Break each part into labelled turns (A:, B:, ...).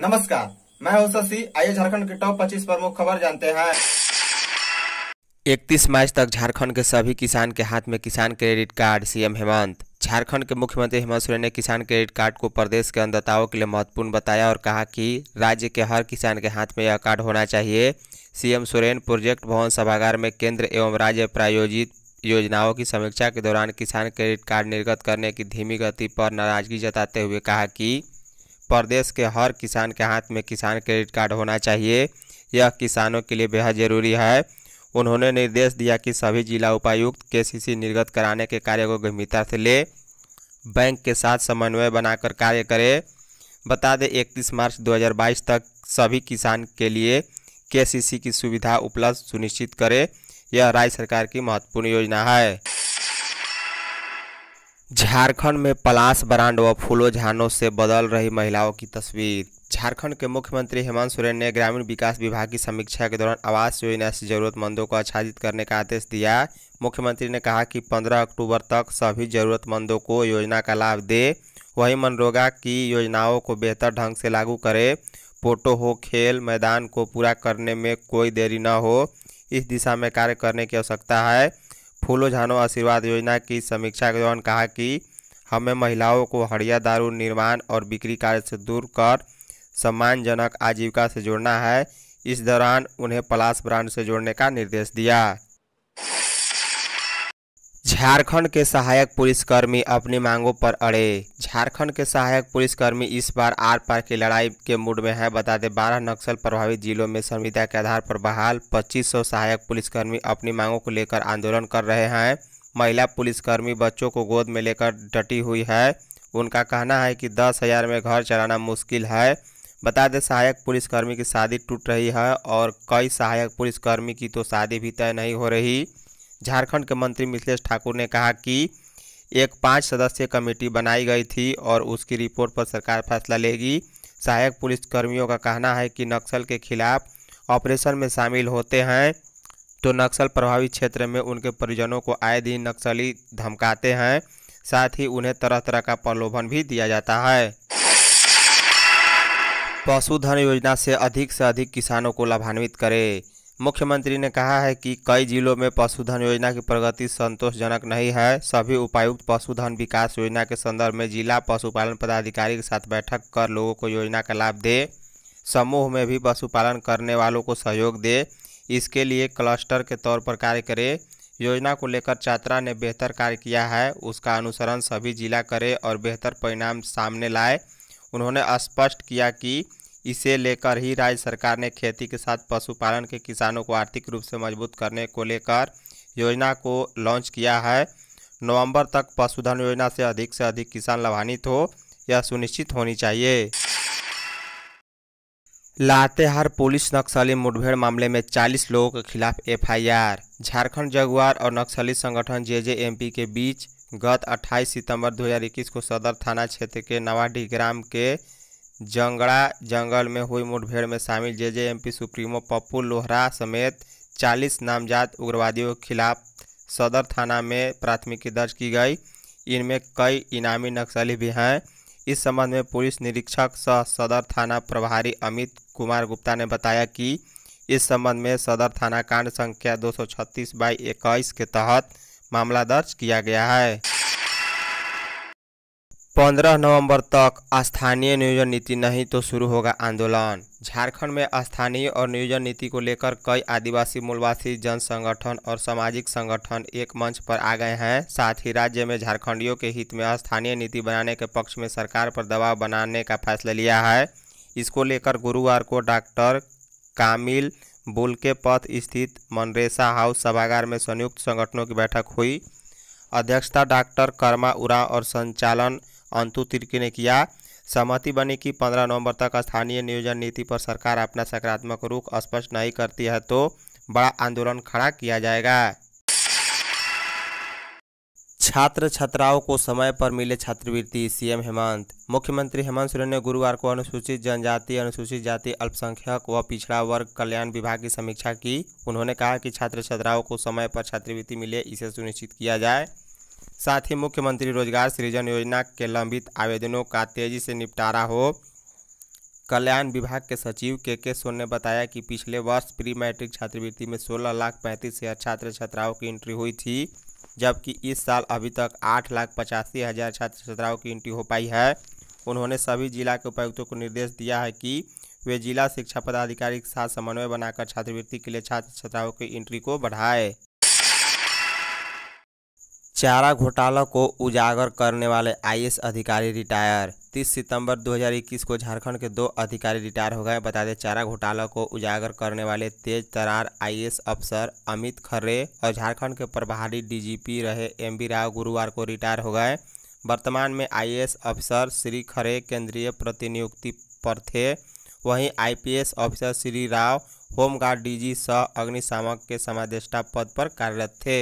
A: नमस्कार मैं हूं शशि आइए झारखंड के टॉप 25 प्रमुख खबर जानते हैं 31 मार्च तक झारखंड के सभी किसान के हाथ में किसान credit card CM Hemant Jharkhand के मुख्यमंत्री हेमंत सोरेन ने किसान क्रेडिट कार्ड को प्रदेश के अन्नदाताओं के लिए महत्वपूर्ण बताया और कहा कि राज्य के हर किसान के हाथ में यह कार्ड होना चाहिए सीएम सोरेन प्रोजेक्ट भवन सभागार में केंद्र एवं राज्य प्रायोजित योजनाओं की समीक्षा के दौरान किसान क्रेडिट कार्ड निर्गत करने की धीमी गति पर नाराजगी जताते हुए कहा कि प्रदेश के हर किसान के हाथ में किसान क्रेडिट कार्ड होना चाहिए यह किसानों के लिए बेहद ज़रूरी है उन्होंने निर्देश दिया कि सभी जिला उपायुक्त सी निर्गत कराने के कार्य को गंभीरता से ले बैंक के साथ समन्वय बनाकर कार्य करें बता दें इकतीस मार्च 2022 तक सभी किसान के लिए केसीसी की सुविधा उपलब्ध सुनिश्चित करें यह राज्य सरकार की महत्वपूर्ण योजना है झारखंड में पलाश ब्रांड व फूलो झानों से बदल रही महिलाओं की तस्वीर झारखंड के मुख्यमंत्री हेमंत सोरेन ने ग्रामीण विकास विभाग की समीक्षा के दौरान आवास योजना से जरूरतमंदों को आच्छादित करने का आदेश दिया मुख्यमंत्री ने कहा कि 15 अक्टूबर तक सभी जरूरतमंदों को योजना का लाभ दे वहीं मनरेगा की योजनाओं को बेहतर ढंग से लागू करे पोटो हो खेल मैदान को पूरा करने में कोई देरी न हो इस दिशा में कार्य करने की आवश्यकता है फूलो झानो आशीर्वाद योजना की समीक्षा के दौरान कहा कि हमें महिलाओं को हड़िया दारू निर्माण और बिक्री कार्य से दूर कर सम्मानजनक आजीविका से जोड़ना है इस दौरान उन्हें पलास ब्रांड से जोड़ने का निर्देश दिया झारखंड के सहायक पुलिसकर्मी अपनी मांगों पर अड़े झारखंड के सहायक पुलिसकर्मी इस बार आर पार की लड़ाई के मूड में है बता दें बारह नक्सल प्रभावित जिलों में संविदा के आधार पर बहाल 2500 सहायक पुलिसकर्मी अपनी मांगों को लेकर आंदोलन कर रहे हैं महिला पुलिसकर्मी बच्चों को गोद में लेकर डटी हुई है उनका कहना है कि दस हज़ार में घर चलाना मुश्किल है बता दें सहायक पुलिसकर्मी की शादी टूट रही है और कई सहायक पुलिसकर्मी की तो शादी भी तय नहीं हो रही झारखंड के मंत्री मिथिलेश ठाकुर ने कहा कि एक पाँच सदस्यीय कमेटी बनाई गई थी और उसकी रिपोर्ट पर सरकार फैसला लेगी सहायक पुलिस कर्मियों का कहना है कि नक्सल के खिलाफ ऑपरेशन में शामिल होते हैं तो नक्सल प्रभावित क्षेत्र में उनके परिजनों को आए दिन नक्सली धमकाते हैं साथ ही उन्हें तरह तरह का प्रलोभन भी दिया जाता है पशुधन योजना से अधिक से अधिक किसानों को लाभान्वित करें मुख्यमंत्री ने कहा है कि कई जिलों में पशुधन योजना की प्रगति संतोषजनक नहीं है सभी उपायुक्त पशुधन विकास योजना के संदर्भ में जिला पशुपालन पदाधिकारी के साथ बैठक कर लोगों को योजना का लाभ दे समूह में भी पशुपालन करने वालों को सहयोग दे इसके लिए क्लस्टर के तौर पर कार्य करे योजना को लेकर छात्रा ने बेहतर कार्य किया है उसका अनुसरण सभी जिला करे और बेहतर परिणाम सामने लाए उन्होंने स्पष्ट किया कि इसे लेकर ही राज्य सरकार ने खेती के साथ पशुपालन के किसानों को आर्थिक रूप से मजबूत करने को लेकर योजना को लॉन्च किया है नवंबर तक पशुधन योजना से अधिक से अधिक किसान लाभान्वित हो यह सुनिश्चित होनी चाहिए लातेहार पुलिस नक्सली मुठभेड़ मामले में 40 लोगों के खिलाफ एफआईआर झारखंड जगुआर और नक्सली संगठन जेजेएमपी के बीच गत 28 सितंबर 2021 को सदर थाना क्षेत्र के नवाडी ग्राम के जंगड़ा जंगल में हुई मुठभेड़ में शामिल J J P supremo Pappu Lohra समेत 40 नामजात उग्रवादियों के खिलाफ सदर थाना में प्राथमिकी दर्ज की गई इनमें कई इनामी नक्सली भी हैं इस संबंध में पुलिस निरीक्षक सह सदर थाना प्रभारी अमित कुमार गुप्ता ने बताया कि इस संबंध में सदर थाना कांड संख्या दो सौ बाई इक्कीस के तहत मामला दर्ज किया गया है पंद्रह नवंबर तक स्थानीय नियोजन नीति नहीं तो शुरू होगा आंदोलन झारखंड में स्थानीय और नियोजन नीति को लेकर कई आदिवासी मूलवासी जन संगठन और सामाजिक संगठन एक मंच पर आ गए हैं साथ ही राज्य में झारखंडियों के हित में स्थानीय नीति बनाने के पक्ष में सरकार पर दबाव बनाने का फैसला लिया है इसको लेकर गुरुवार को डॉक्टर कामिल बुल पथ स्थित मनरेसा हाउस सभागार में संयुक्त संगठनों की बैठक हुई अध्यक्षता डॉक्टर कर्मा उरा और संचालन अंतु तिर्की ने किया सहमति बनी कि 15 नवंबर तक स्थानीय नियोजन नीति पर सरकार अपना सकारात्मक रुख स्पष्ट नहीं करती है तो बड़ा आंदोलन खड़ा किया जाएगा छात्र छात्राओं को समय पर मिले छात्रवृत्ति सीएम हेमंत मुख्यमंत्री हेमंत सोरेन ने गुरुवार को अनुसूचित जनजाति अनुसूचित जाति अल्पसंख्यक व पिछड़ा वर्ग कल्याण विभाग की समीक्षा की उन्होंने कहा कि छात्र छात्राओं को समय पर छात्रवृत्ति मिले इसे सुनिश्चित किया जाए साथ ही मुख्यमंत्री रोजगार सृजन योजना के लंबित आवेदनों का तेजी से निपटारा हो कल्याण विभाग के सचिव के के सोन ने बताया कि पिछले वर्ष प्री मैट्रिक छात्रवृत्ति में सोलह लाख पैंतीस हज़ार छात्र छात्राओं की एंट्री हुई थी जबकि इस साल अभी तक आठ लाख पचासी हज़ार छात्र छात्राओं की एंट्री हो पाई है उन्होंने सभी जिला के उपायुक्तों को निर्देश दिया है कि वे जिला शिक्षा पदाधिकारी के साथ समन्वय बनाकर छात्रवृत्ति के लिए छात्र छात्राओं की एंट्री को बढ़ाए चारा घोटाला को उजागर करने वाले आईएएस अधिकारी रिटायर 30 सितंबर 2021 को झारखंड के दो अधिकारी रिटायर हो गए बता दें चारा घोटाला को उजागर करने वाले तेज तरार आई अफसर अमित खर्रे और झारखंड के प्रभारी डीजीपी रहे बी राव गुरुवार को रिटायर हो गए वर्तमान में आई अफसर श्री खरे केंद्रीय प्रतिनियुक्ति पर थे वहीं आईपीएस अफसर श्री राव होमगार्ड डीजी सह अग्निशामक के समादेष्टा पद पर कार्यरत थे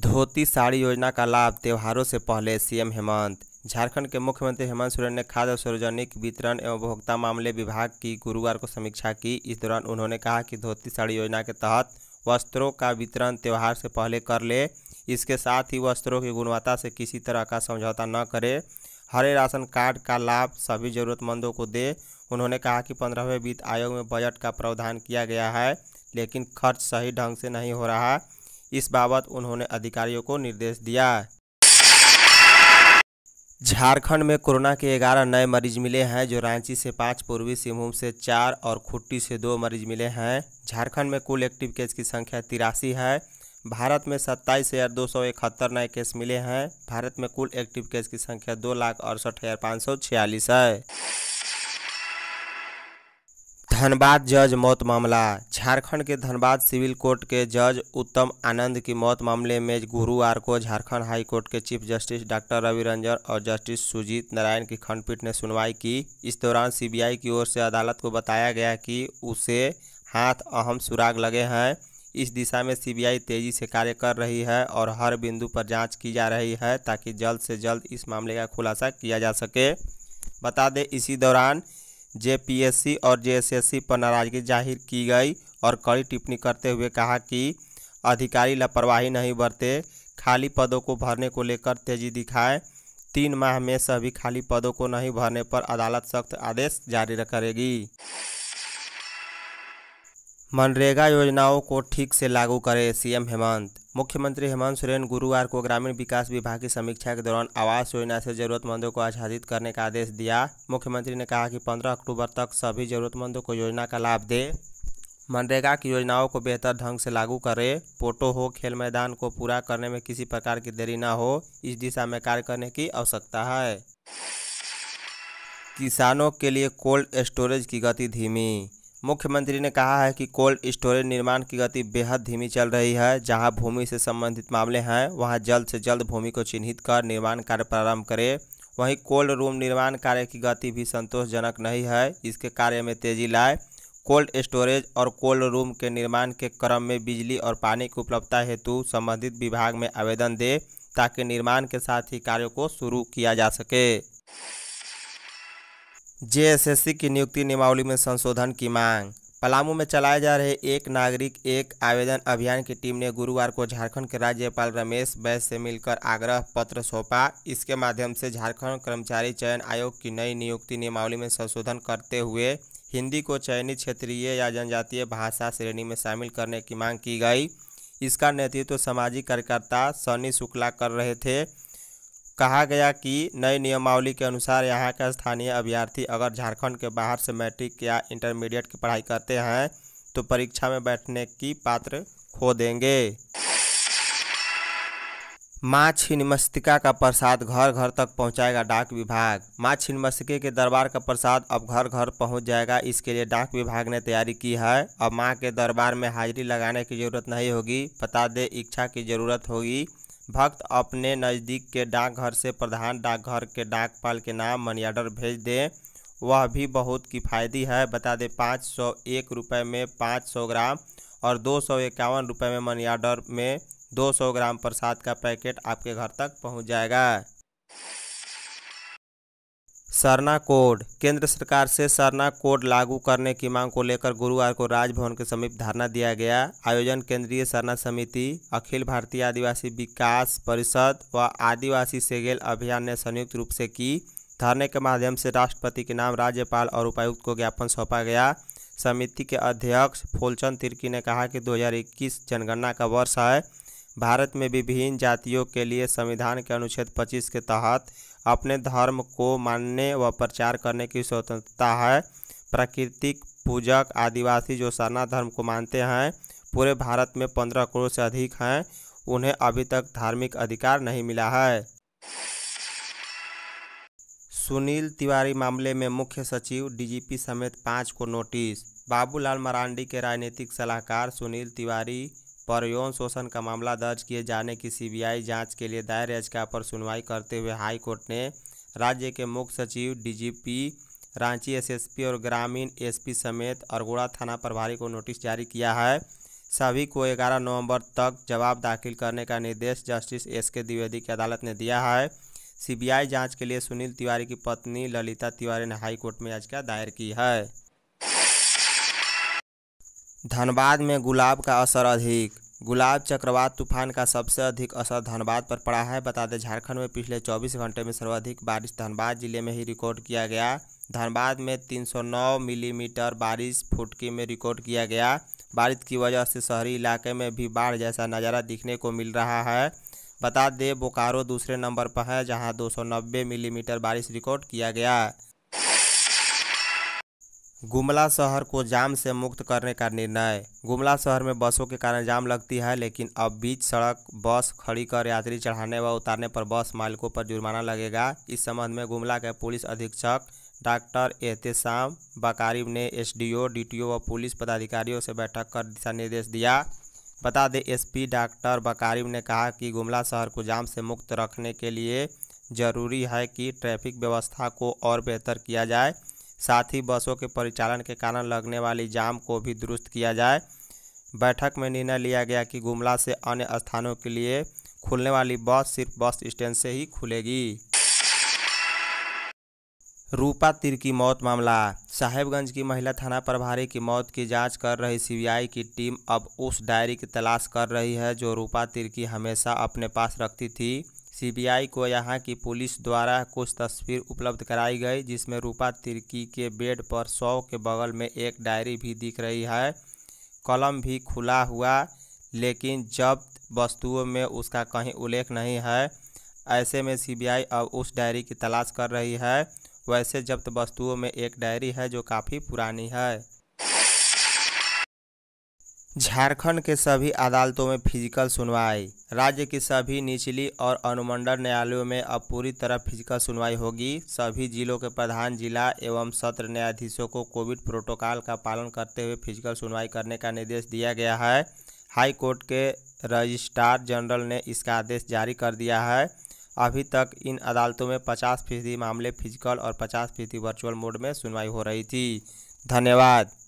A: धोती साड़ी योजना का लाभ त्योहारों से पहले सीएम हेमंत झारखंड के मुख्यमंत्री हेमंत सोरेन ने खाद्य और सार्वजनिक वितरण एवं उपभोक्ता मामले विभाग की गुरुवार को समीक्षा की इस दौरान उन्होंने कहा कि धोती साड़ी योजना के तहत वस्त्रों का वितरण त्यौहार से पहले कर ले इसके साथ ही वस्त्रों की गुणवत्ता से किसी तरह का समझौता न करे हरे राशन कार्ड का लाभ सभी जरूरतमंदों को दे उन्होंने कहा कि पंद्रहवें वित्त आयोग में बजट का प्रावधान किया गया है लेकिन खर्च सही ढंग से नहीं हो रहा इस बाबत उन्होंने अधिकारियों को निर्देश दिया झारखंड में कोरोना के 11 नए मरीज मिले हैं जो रांची से पाँच पूर्वी सिंहभूम से चार और खुट्टी से दो मरीज मिले हैं झारखंड में कुल एक्टिव केस की संख्या तिरासी है भारत में सत्ताईस हज़ार दो सौ इकहत्तर नए केस मिले हैं भारत में कुल एक्टिव केस की संख्या दो लाख अड़सठ हज़ार पाँच सौ छियालीस है धनबाद जज मौत मामला झारखंड के धनबाद सिविल कोर्ट के जज उत्तम आनंद की मौत मामले में गुरुवार को झारखंड हाई कोर्ट के chief justice doctor Ravi Ranjan और जस्टिस सुजीत नारायण की खंडपीठ ने सुनवाई की इस दौरान सीबीआई की ओर से अदालत को बताया गया कि उसे हाथ अहम सुराग लगे हैं इस दिशा में सीबीआई तेजी से कार्य कर रही है और हर बिंदु पर जाँच की जा रही है ताकि जल्द से जल्द इस मामले का खुलासा किया जा सके बता दें इसी दौरान जेपीएससी और जेएसएससी पर नाराजगी जाहिर की गई और कड़ी टिप्पणी करते हुए कहा कि अधिकारी लापरवाही नहीं बरते खाली पदों को भरने को लेकर तेजी दिखाए तीन माह में सभी खाली पदों को नहीं भरने पर अदालत सख्त आदेश जारी करेगी मनरेगा योजनाओं को ठीक से लागू करें सीएम हेमंत मुख्यमंत्री हेमंत सोरेन गुरुवार को ग्रामीण विकास विभाग की समीक्षा के दौरान आवास योजना से जरूरतमंदों को आच्छादित करने का आदेश दिया मुख्यमंत्री ने कहा कि 15 अक्टूबर तक सभी जरूरतमंदों को योजना का लाभ दे मनरेगा की योजनाओं को बेहतर ढंग से लागू करें पोटो हो खेल मैदान को पूरा करने में किसी प्रकार की देरी न हो इस दिशा में कार्य करने की आवश्यकता है किसानों के लिए कोल्ड स्टोरेज की गति धीमी मुख्यमंत्री ने कहा है कि कोल्ड स्टोरेज निर्माण की गति बेहद धीमी चल रही है जहां भूमि से संबंधित मामले हैं वहां जल्द से जल्द भूमि को चिन्हित कर निर्माण कार्य प्रारंभ करें वहीं कोल्ड रूम निर्माण कार्य की गति भी संतोषजनक नहीं है इसके कार्य में तेजी लाए कोल्ड स्टोरेज और कोल्ड रूम के निर्माण के क्रम में बिजली और पानी की उपलब्धता हेतु संबंधित विभाग में आवेदन दे ताकि निर्माण के साथ ही कार्यों को शुरू किया जा सके जेएसएससी की नियुक्ति नियमावली में संशोधन की मांग पलामू में चलाए जा रहे एक नागरिक एक आवेदन अभियान की टीम ने गुरुवार को झारखंड के राज्यपाल रमेश बैस से मिलकर आग्रह पत्र सौंपा इसके माध्यम से झारखंड कर्मचारी चयन आयोग की नई नियुक्ति नियमावली में संशोधन करते हुए हिंदी को चयनित क्षेत्रीय या जनजातीय भाषा श्रेणी में शामिल करने की मांग की गई इसका नेतृत्व तो सामाजिक कार्यकर्ता सनी शुक्ला कर रहे थे कहा गया कि नई नियमावली के अनुसार यहाँ के स्थानीय अभ्यर्थी अगर झारखंड के बाहर से मैट्रिक या इंटरमीडिएट की पढ़ाई करते हैं तो परीक्षा में बैठने की पात्र खो देंगे माँ छिन्नमस्तिका का प्रसाद घर घर तक पहुंचाएगा डाक विभाग माँ छिन्नमस्तिके के दरबार का प्रसाद अब घर घर पहुंच जाएगा इसके लिए डाक विभाग ने तैयारी की है अब माँ के दरबार में हाजिरी लगाने की जरूरत नहीं होगी बता दे इच्छा की जरूरत होगी भक्त अपने नज़दीक के डाकघर से प्रधान डाकघर के डाकपाल के नाम मनी ऑर्डर भेज दें वह भी बहुत किफ़ायती है बता दें पाँच सौ एक रुपये में पाँच सौ ग्राम और दो सौ इक्यावन रुपये में मनी ऑर्डर में दो सौ ग्राम प्रसाद का पैकेट आपके घर तक पहुंच जाएगा सरना कोड केंद्र सरकार से सरना कोड लागू करने की मांग को लेकर गुरुवार को राजभवन के समीप धरना दिया गया आयोजन केंद्रीय सरना समिति अखिल भारतीय आदिवासी विकास परिषद व आदिवासी सेगेल अभियान ने संयुक्त रूप से की धरने के माध्यम से राष्ट्रपति के नाम राज्यपाल और उपायुक्त को ज्ञापन सौंपा गया समिति के अध्यक्ष फूलचंद तिर्की ने कहा कि दो जनगणना का वर्ष है भारत में विभिन्न जातियों के लिए संविधान के अनुच्छेद 25 के तहत अपने धर्म को मानने व प्रचार करने की स्वतंत्रता है प्राकृतिक पूजक आदिवासी जो सरना धर्म को मानते हैं पूरे भारत में पंद्रह करोड़ से अधिक हैं उन्हें अभी तक धार्मिक अधिकार नहीं मिला है सुनील तिवारी मामले में मुख्य सचिव डीजीपी समेत पाँच को नोटिस बाबूलाल मरांडी के राजनीतिक सलाहकार सुनील तिवारी पर यौन शोषण का मामला दर्ज किए जाने की सीबीआई जांच के लिए दायर याचिका पर सुनवाई करते हुए हाई कोर्ट ने राज्य के मुख्य सचिव डीजीपी रांची एसएसपी और ग्रामीण एसपी समेत अरगोड़ा थाना प्रभारी को नोटिस जारी किया है सभी को 11 नवंबर तक जवाब दाखिल करने का निर्देश जस्टिस एस के द्विवेदी की अदालत ने दिया है सीबीआई जांच के लिए सुनील तिवारी की पत्नी ललिता तिवारी ने हाईकोर्ट में याचिका दायर की है धनबाद में गुलाब का असर अधिक गुलाब चक्रवात तूफान का सबसे अधिक असर धनबाद पर पड़ा है बता दें झारखंड में पिछले 24 घंटे में सर्वाधिक बारिश धनबाद जिले में ही रिकॉर्ड किया गया धनबाद में 309 मिलीमीटर बारिश फुटकी में रिकॉर्ड किया गया बारिश की वजह से शहरी इलाके में भी बाढ़ जैसा नज़ारा दिखने को मिल रहा है बता दें बोकारो दूसरे नंबर पर है जहाँ दो मिलीमीटर बारिश रिकॉर्ड किया गया गुमला शहर को जाम से मुक्त करने का निर्णय गुमला शहर में बसों के कारण जाम लगती है लेकिन अब बीच सड़क बस खड़ी कर यात्री चढ़ाने व उतारने पर बस मालिकों पर जुर्माना लगेगा इस संबंध में गुमला के पुलिस अधीक्षक डॉक्टर एहतसाम बकारिब ने एसडीओ डीटीओ व पुलिस पदाधिकारियों से बैठक कर दिशा निर्देश दिया बता दें एस डॉक्टर बकारिब ने कहा कि गुमला शहर को जाम से मुक्त रखने के लिए ज़रूरी है कि ट्रैफिक व्यवस्था को और बेहतर किया जाए साथ ही बसों के परिचालन के कारण लगने वाली जाम को भी दुरुस्त किया जाए बैठक में निर्णय लिया गया कि गुमला से अन्य स्थानों के लिए खुलने वाली बस सिर्फ बस स्टैंड से ही खुलेगी रूपा तिर की मौत मामला साहेबगंज की महिला थाना प्रभारी की मौत की जांच कर रही सीबीआई की टीम अब उस डायरी की तलाश कर रही है जो रूपा तिर की हमेशा अपने पास रखती थी सीबीआई को यहां की पुलिस द्वारा कुछ तस्वीर उपलब्ध कराई गई जिसमें रूपा तिर्की के बेड पर शव के बगल में एक डायरी भी दिख रही है कलम भी खुला हुआ लेकिन जब्त वस्तुओं में उसका कहीं उल्लेख नहीं है ऐसे में सीबीआई अब उस डायरी की तलाश कर रही है वैसे जब्त वस्तुओं में एक डायरी है जो काफ़ी पुरानी है झारखंड के सभी अदालतों में फिजिकल सुनवाई राज्य की सभी निचली और अनुमंडल न्यायालयों में अब पूरी तरह फिजिकल सुनवाई होगी सभी जिलों के प्रधान जिला एवं सत्र न्यायाधीशों को कोविड प्रोटोकॉल का पालन करते हुए फिजिकल सुनवाई करने का निर्देश दिया गया है हाई कोर्ट के रजिस्ट्रार जनरल ने इसका आदेश जारी कर दिया है अभी तक इन अदालतों में पचास फीसदी मामले फिजिकल और पचास फीसदी वर्चुअल मोड में सुनवाई हो रही थी धन्यवाद